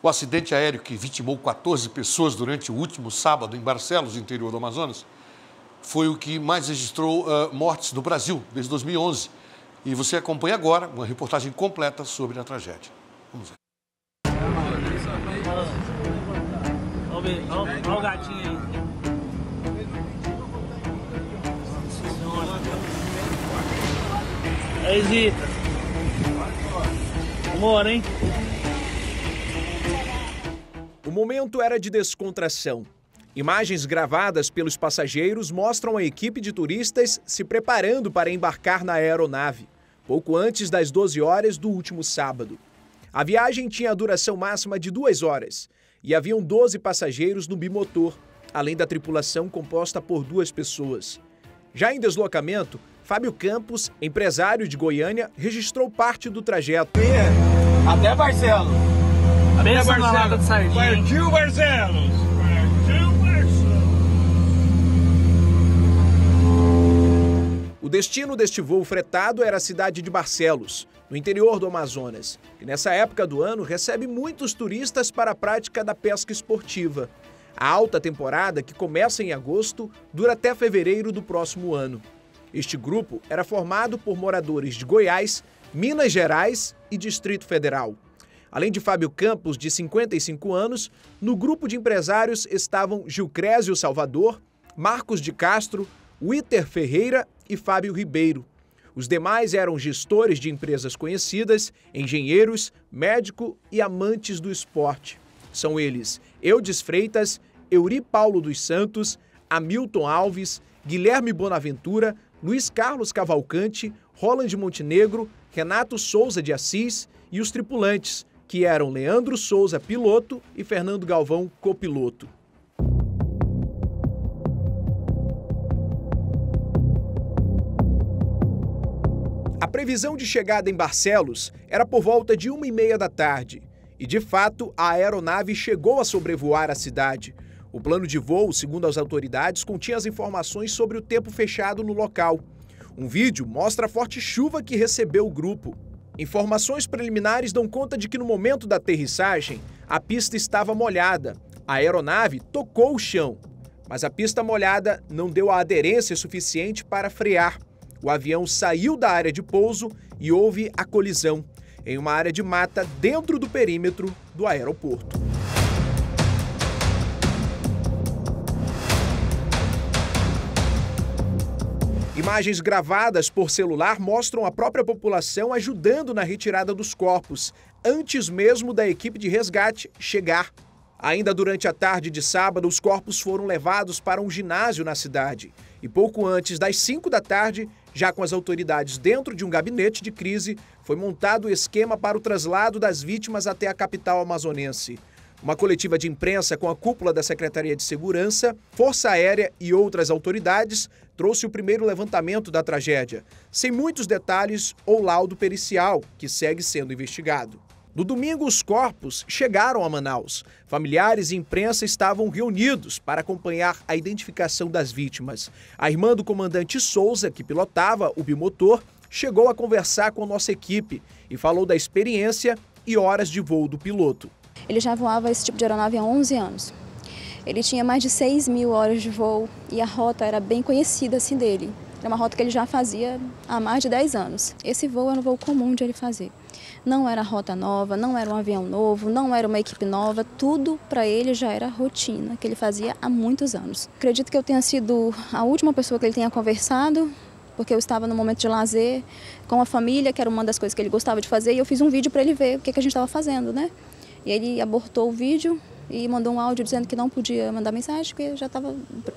O acidente aéreo que vitimou 14 pessoas durante o último sábado em Barcelos, interior do Amazonas, foi o que mais registrou uh, mortes no Brasil desde 2011. E você acompanha agora uma reportagem completa sobre a tragédia. Vamos ver. Olha o gatinho aí. Aí, é Zita. Amor, hein? O momento era de descontração. Imagens gravadas pelos passageiros mostram a equipe de turistas se preparando para embarcar na aeronave, pouco antes das 12 horas do último sábado. A viagem tinha a duração máxima de duas horas e haviam 12 passageiros no bimotor, além da tripulação composta por duas pessoas. Já em deslocamento, Fábio Campos, empresário de Goiânia, registrou parte do trajeto. Até Marcelo. Pensa na lata de Partiu Barcelos. Partiu Barcelos. O destino deste voo fretado era a cidade de Barcelos, no interior do Amazonas, e nessa época do ano recebe muitos turistas para a prática da pesca esportiva. A alta temporada, que começa em agosto, dura até fevereiro do próximo ano. Este grupo era formado por moradores de Goiás, Minas Gerais e Distrito Federal. Além de Fábio Campos, de 55 anos, no grupo de empresários estavam Gilcrésio Salvador, Marcos de Castro, Witter Ferreira e Fábio Ribeiro. Os demais eram gestores de empresas conhecidas, engenheiros, médico e amantes do esporte. São eles Eudes Freitas, Euri Paulo dos Santos, Hamilton Alves, Guilherme Bonaventura, Luiz Carlos Cavalcante, Roland Montenegro, Renato Souza de Assis e os tripulantes, que eram Leandro Souza, piloto, e Fernando Galvão, copiloto. A previsão de chegada em Barcelos era por volta de uma e meia da tarde. E de fato, a aeronave chegou a sobrevoar a cidade. O plano de voo, segundo as autoridades, continha as informações sobre o tempo fechado no local. Um vídeo mostra a forte chuva que recebeu o grupo. Informações preliminares dão conta de que no momento da aterrissagem, a pista estava molhada. A aeronave tocou o chão, mas a pista molhada não deu a aderência suficiente para frear. O avião saiu da área de pouso e houve a colisão em uma área de mata dentro do perímetro do aeroporto. Imagens gravadas por celular mostram a própria população ajudando na retirada dos corpos, antes mesmo da equipe de resgate chegar. Ainda durante a tarde de sábado, os corpos foram levados para um ginásio na cidade. E pouco antes das 5 da tarde, já com as autoridades dentro de um gabinete de crise, foi montado o esquema para o traslado das vítimas até a capital amazonense. Uma coletiva de imprensa com a cúpula da Secretaria de Segurança, Força Aérea e outras autoridades trouxe o primeiro levantamento da tragédia, sem muitos detalhes ou laudo pericial, que segue sendo investigado. No domingo, os corpos chegaram a Manaus. Familiares e imprensa estavam reunidos para acompanhar a identificação das vítimas. A irmã do comandante Souza, que pilotava o bimotor, chegou a conversar com a nossa equipe e falou da experiência e horas de voo do piloto. Ele já voava esse tipo de aeronave há 11 anos. Ele tinha mais de 6 mil horas de voo e a rota era bem conhecida assim dele. Era uma rota que ele já fazia há mais de 10 anos. Esse voo era um voo comum de ele fazer. Não era rota nova, não era um avião novo, não era uma equipe nova, tudo para ele já era rotina, que ele fazia há muitos anos. Acredito que eu tenha sido a última pessoa que ele tenha conversado, porque eu estava no momento de lazer com a família, que era uma das coisas que ele gostava de fazer, e eu fiz um vídeo para ele ver o que, que a gente estava fazendo, né? E ele abortou o vídeo e mandou um áudio dizendo que não podia mandar mensagem, porque já estava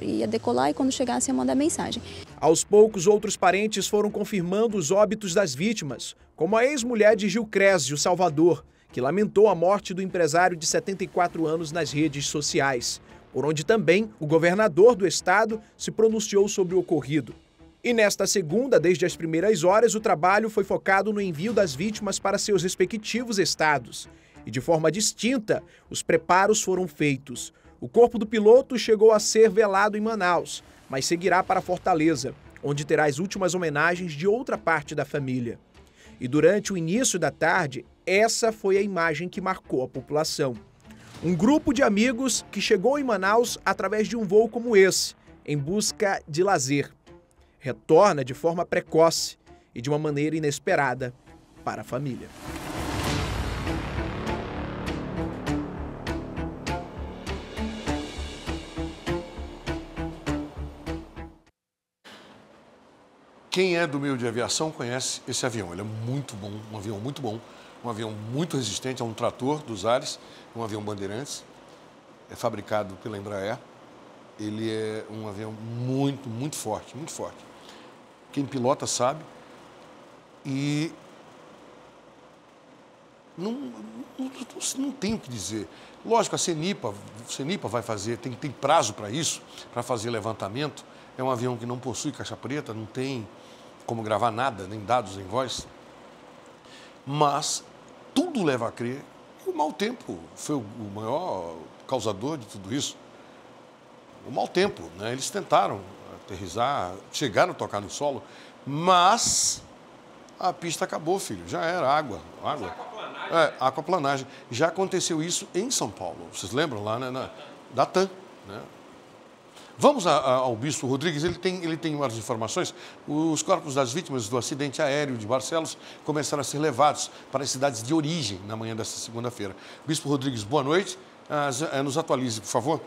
ia decolar e quando chegasse ia mandar mensagem. Aos poucos, outros parentes foram confirmando os óbitos das vítimas, como a ex-mulher de Gil Crésio Salvador, que lamentou a morte do empresário de 74 anos nas redes sociais, por onde também o governador do estado se pronunciou sobre o ocorrido. E nesta segunda, desde as primeiras horas, o trabalho foi focado no envio das vítimas para seus respectivos estados e de forma distinta, os preparos foram feitos. O corpo do piloto chegou a ser velado em Manaus, mas seguirá para Fortaleza, onde terá as últimas homenagens de outra parte da família. E durante o início da tarde, essa foi a imagem que marcou a população. Um grupo de amigos que chegou em Manaus através de um voo como esse, em busca de lazer. Retorna de forma precoce e de uma maneira inesperada para a família. Quem é do meio de aviação conhece esse avião. Ele é muito bom, um avião muito bom, um avião muito resistente, é um trator dos ares, é um avião bandeirantes, é fabricado pela Embraer. Ele é um avião muito, muito forte, muito forte. Quem pilota sabe. E não, não, não tem o que dizer. Lógico, a CENIPA, a CENIPA vai fazer, tem, tem prazo para isso, para fazer levantamento. É um avião que não possui caixa preta, não tem como gravar nada, nem dados, nem voz. Mas tudo leva a crer que o mau tempo foi o maior causador de tudo isso. O mau tempo, né? Eles tentaram aterrizar, chegaram a tocar no solo, mas a pista acabou, filho. Já era água, água. É, aquaplanagem. Já aconteceu isso em São Paulo. Vocês lembram lá né, na, da TAM, né? Vamos a, a, ao Bispo Rodrigues, ele tem, ele tem várias informações. Os corpos das vítimas do acidente aéreo de Barcelos começaram a ser levados para as cidades de origem na manhã desta segunda-feira. Bispo Rodrigues, boa noite. Ah, eh, nos atualize, por favor.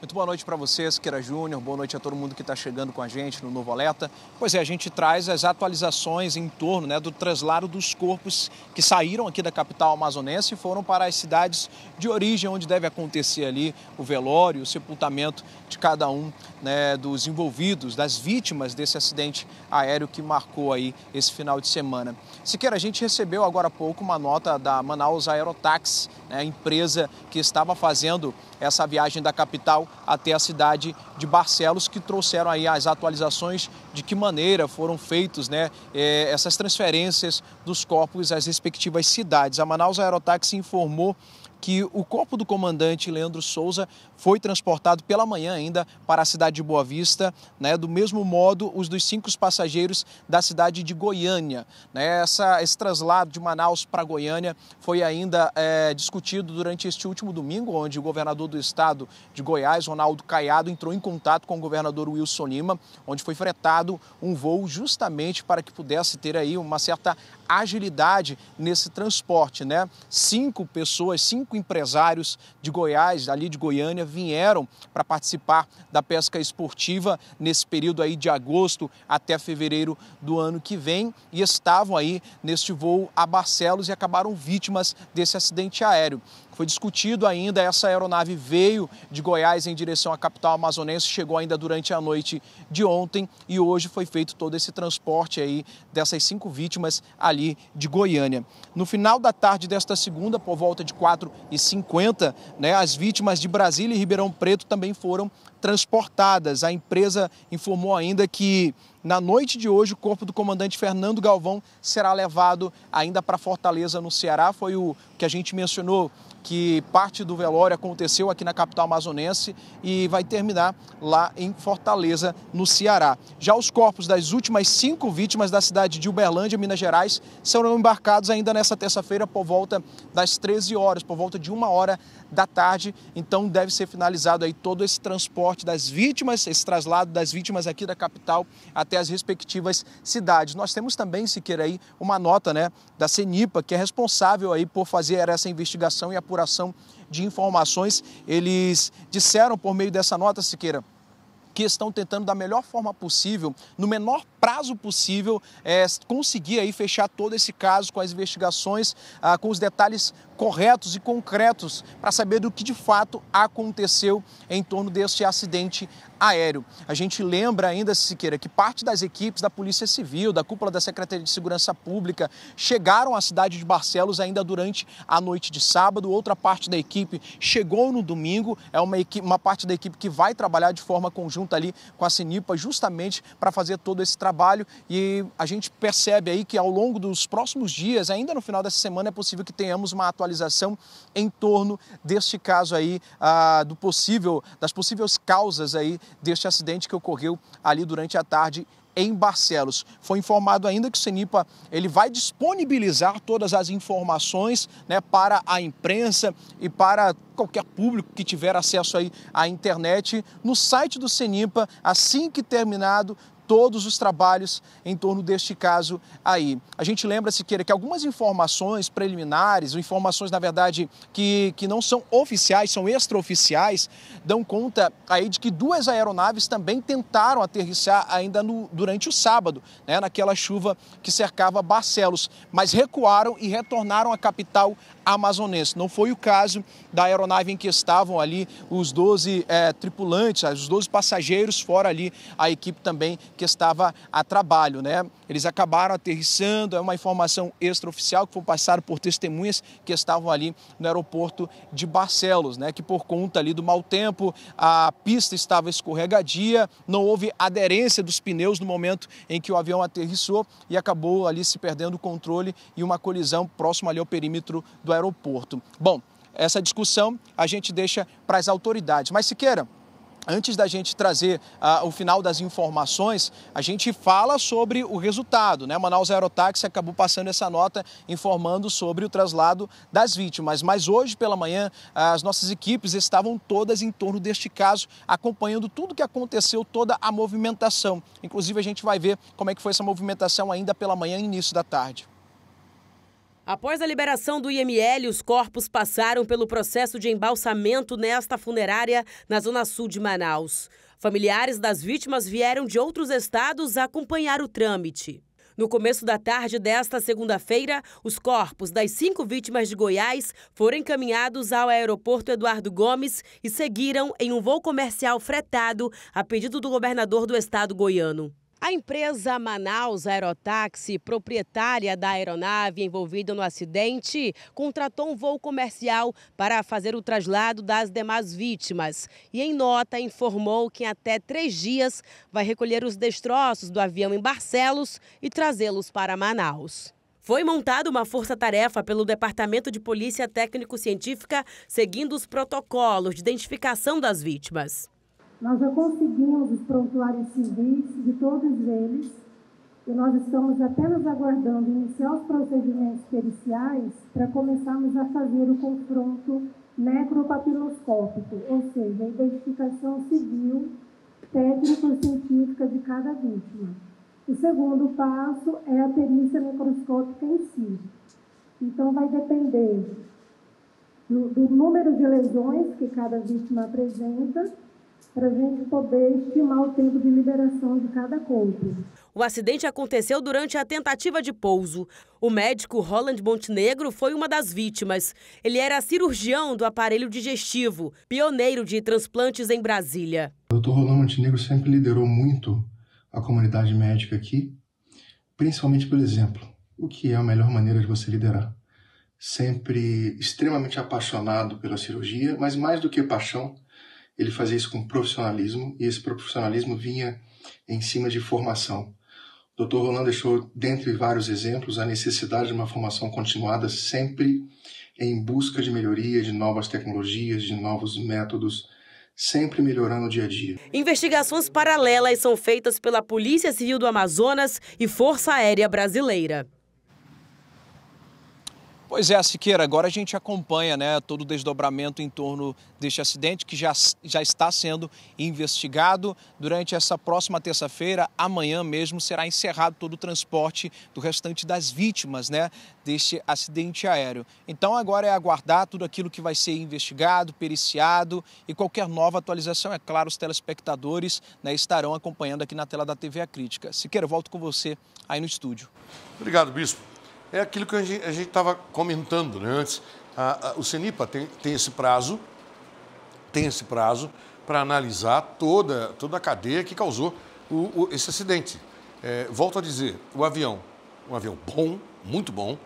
Muito boa noite para vocês, Queira Júnior. Boa noite a todo mundo que está chegando com a gente no Novo Alerta. Pois é, a gente traz as atualizações em torno né, do traslado dos corpos que saíram aqui da capital amazonense e foram para as cidades de origem, onde deve acontecer ali o velório, o sepultamento de cada um né, dos envolvidos, das vítimas desse acidente aéreo que marcou aí esse final de semana. Siqueira, a gente recebeu agora há pouco uma nota da Manaus Aerotax, né, a empresa que estava fazendo essa viagem da capital até a cidade de Barcelos, que trouxeram aí as atualizações de que maneira foram feitos né, é, essas transferências dos corpos às respectivas cidades. A Manaus Aerotaxi informou que o corpo do comandante Leandro Souza foi transportado pela manhã ainda para a cidade de Boa Vista, né? do mesmo modo os dos cinco passageiros da cidade de Goiânia. Né? Essa, esse traslado de Manaus para Goiânia foi ainda é, discutido durante este último domingo, onde o governador do estado de Goiás, Ronaldo Caiado, entrou em contato com o governador Wilson Lima, onde foi fretado um voo justamente para que pudesse ter aí uma certa agilidade nesse transporte, né? Cinco pessoas, cinco empresários de Goiás, ali de Goiânia, vieram para participar da pesca esportiva nesse período aí de agosto até fevereiro do ano que vem e estavam aí neste voo a Barcelos e acabaram vítimas desse acidente aéreo. Foi discutido ainda, essa aeronave veio de Goiás em direção à capital amazonense, chegou ainda durante a noite de ontem e hoje foi feito todo esse transporte aí dessas cinco vítimas ali de Goiânia. No final da tarde desta segunda, por volta de 4h50, né, as vítimas de Brasília e Ribeirão Preto também foram transportadas. A empresa informou ainda que na noite de hoje o corpo do comandante Fernando Galvão será levado ainda para Fortaleza, no Ceará. Foi o que a gente mencionou que parte do velório aconteceu aqui na capital amazonense e vai terminar lá em Fortaleza, no Ceará. Já os corpos das últimas cinco vítimas da cidade de Uberlândia, Minas Gerais, serão embarcados ainda nesta terça-feira por volta das 13 horas, por volta de uma hora da tarde. Então deve ser finalizado aí todo esse transporte das vítimas, esse traslado das vítimas aqui da capital até as respectivas cidades. Nós temos também, Siqueira, aí uma nota né, da CENIPA, que é responsável aí por fazer essa investigação e a apuração de informações. Eles disseram por meio dessa nota, Siqueira, que estão tentando da melhor forma possível, no menor prazo possível, é, conseguir aí fechar todo esse caso com as investigações, ah, com os detalhes corretos e concretos para saber do que de fato aconteceu em torno deste acidente aéreo. A gente lembra ainda, Siqueira, que parte das equipes da Polícia Civil, da cúpula da Secretaria de Segurança Pública, chegaram à cidade de Barcelos ainda durante a noite de sábado. Outra parte da equipe chegou no domingo. É uma, equipe, uma parte da equipe que vai trabalhar de forma conjunta ali com a Sinipa, justamente para fazer todo esse trabalho. E a gente percebe aí que ao longo dos próximos dias, ainda no final dessa semana, é possível que tenhamos uma atualização atualização em torno deste caso aí ah, do possível das possíveis causas aí deste acidente que ocorreu ali durante a tarde em Barcelos. Foi informado ainda que o Senipa ele vai disponibilizar todas as informações né, para a imprensa e para qualquer público que tiver acesso aí à internet no site do CENIPA assim que terminado todos os trabalhos em torno deste caso aí. A gente lembra, Siqueira, que algumas informações preliminares, informações, na verdade, que, que não são oficiais, são extraoficiais, dão conta aí de que duas aeronaves também tentaram aterrissar ainda no, durante o sábado, né, naquela chuva que cercava Barcelos, mas recuaram e retornaram à capital amazonense. Não foi o caso da aeronave em que estavam ali os 12 é, eh, tripulantes, os 12 passageiros, fora ali a equipe também que estava a trabalho. Né? Eles acabaram aterrissando, é uma informação extraoficial que foi passada por testemunhas que estavam ali no aeroporto de Barcelos, né? que por conta ali do mau tempo, a pista estava escorregadia, não houve aderência dos pneus no momento em que o avião aterrissou e acabou ali se perdendo o controle e uma colisão próxima ali ao perímetro do aeroporto aeroporto. Bom, essa discussão a gente deixa para as autoridades. Mas, Siqueira, antes da gente trazer uh, o final das informações, a gente fala sobre o resultado. Né? Manaus Aerotáxi acabou passando essa nota informando sobre o traslado das vítimas. Mas hoje pela manhã, ah, as nossas equipes estavam todas em torno deste caso, acompanhando tudo que aconteceu, toda a movimentação. Inclusive, a gente vai ver como é que foi essa movimentação ainda pela manhã e início da tarde. Após a liberação do IML, os corpos passaram pelo processo de embalsamento nesta funerária na zona sul de Manaus. Familiares das vítimas vieram de outros estados acompanhar o trâmite. No começo da tarde desta segunda-feira, os corpos das cinco vítimas de Goiás foram encaminhados ao aeroporto Eduardo Gomes e seguiram em um voo comercial fretado a pedido do governador do estado goiano. A empresa Manaus Aerotáxi, proprietária da aeronave envolvida no acidente, contratou um voo comercial para fazer o traslado das demais vítimas. E em nota informou que em até três dias vai recolher os destroços do avião em Barcelos e trazê-los para Manaus. Foi montada uma força-tarefa pelo Departamento de Polícia Técnico-Científica, seguindo os protocolos de identificação das vítimas. Nós já conseguimos os prontuários civis de todos eles e nós estamos apenas aguardando iniciar os procedimentos periciais para começarmos a fazer o confronto necropapiloscópico, ou seja, a identificação civil, técnico-científica de cada vítima. O segundo passo é a perícia necroscópica em si. Então, vai depender do, do número de lesões que cada vítima apresenta para a gente poder estimar o tempo de liberação de cada corpo. O acidente aconteceu durante a tentativa de pouso. O médico Roland Montenegro foi uma das vítimas. Ele era cirurgião do aparelho digestivo, pioneiro de transplantes em Brasília. O Dr. Roland Montenegro sempre liderou muito a comunidade médica aqui, principalmente pelo exemplo, o que é a melhor maneira de você liderar. Sempre extremamente apaixonado pela cirurgia, mas mais do que paixão, ele fazia isso com profissionalismo e esse profissionalismo vinha em cima de formação. O Dr. Roland deixou, dentre vários exemplos, a necessidade de uma formação continuada sempre em busca de melhoria, de novas tecnologias, de novos métodos, sempre melhorando o dia a dia. Investigações paralelas são feitas pela Polícia Civil do Amazonas e Força Aérea Brasileira. Pois é, Siqueira, agora a gente acompanha né, todo o desdobramento em torno deste acidente que já, já está sendo investigado. Durante essa próxima terça-feira, amanhã mesmo, será encerrado todo o transporte do restante das vítimas né, deste acidente aéreo. Então agora é aguardar tudo aquilo que vai ser investigado, periciado e qualquer nova atualização. É claro, os telespectadores né, estarão acompanhando aqui na tela da TV A Crítica. Siqueira, volto com você aí no estúdio. Obrigado, Bispo é aquilo que a gente estava comentando né, antes. A, a, o CENIPA tem, tem esse prazo, tem esse prazo para analisar toda, toda a cadeia que causou o, o, esse acidente. É, volto a dizer, o avião, um avião bom, muito bom,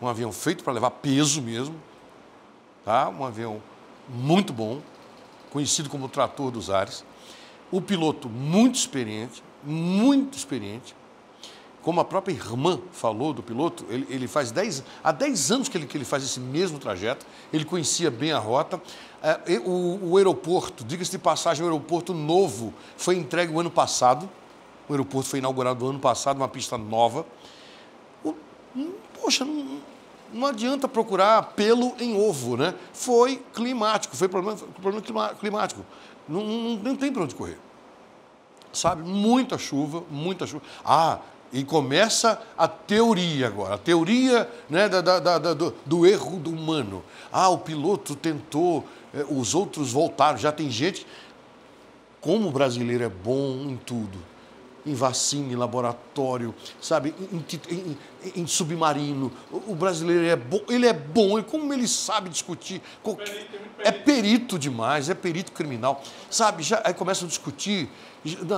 um avião feito para levar peso mesmo, tá? um avião muito bom, conhecido como o trator dos ares, o piloto muito experiente, muito experiente, como a própria irmã falou do piloto, ele, ele faz 10, há 10 anos que ele, que ele faz esse mesmo trajeto, ele conhecia bem a rota. É, o, o aeroporto, diga-se de passagem, o aeroporto novo foi entregue o ano passado, o aeroporto foi inaugurado no ano passado, uma pista nova. O, poxa, não, não adianta procurar pelo em ovo, né? Foi climático, foi problema, problema climático. Não, não, não tem para onde correr. Sabe? Muita chuva, muita chuva. Ah, e começa a teoria agora, a teoria né, da, da, da, do, do, erro do humano. Ah, o piloto tentou, eh, os outros voltaram. Já tem gente. Como o brasileiro é bom em tudo em vacina, em laboratório, sabe, em, em, em, em submarino. O, brasileiro ele é, ele é bom, e como ele sabe discutir. Qualquer, perito, é perito. É perito demais, é perito criminal. Sabe, já, aí começam a discutir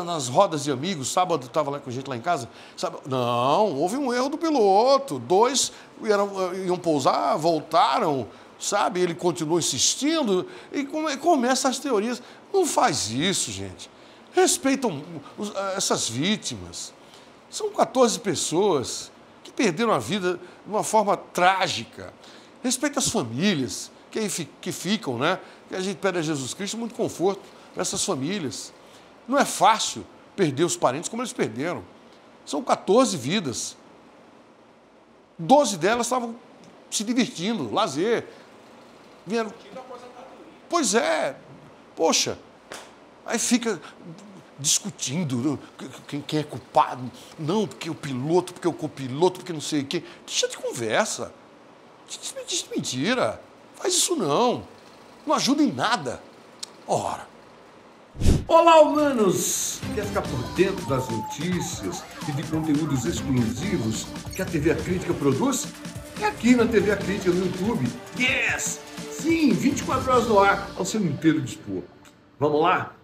nas rodas de amigos, sábado estava lá com gente lá em casa, sabe? Não, houve um erro do piloto. Dois eram, eh, iam pousar, voltaram, sabe? Ele continuou insistindo e começa as teorias. Não faz isso, gente respeitam ah, essas vítimas. São 14 pessoas que perderam a vida de uma forma trágica. Respeita as famílias que, aí, que ficam, né? Que a gente pede a Jesus Cristo muito conforto para essas famílias. Não é fácil perder os parentes como eles perderam. São 14 vidas. Doze delas estavam se divertindo, lazer. Vieram... Pois é, poxa, Aí fica discutindo quem, é culpado. Não, porque o piloto, porque o copiloto, porque não sei quem. Deixa de conversa. Diz de mentira. Faz isso não. Não ajuda em nada. Ora. Olá, humanos! Quer ficar por dentro das notícias e de conteúdos exclusivos que a TV a Crítica produz? É aqui na TV a Crítica no YouTube. Yes! Sim, 24 horas no ar, ao seu inteiro dispor. Vamos lá?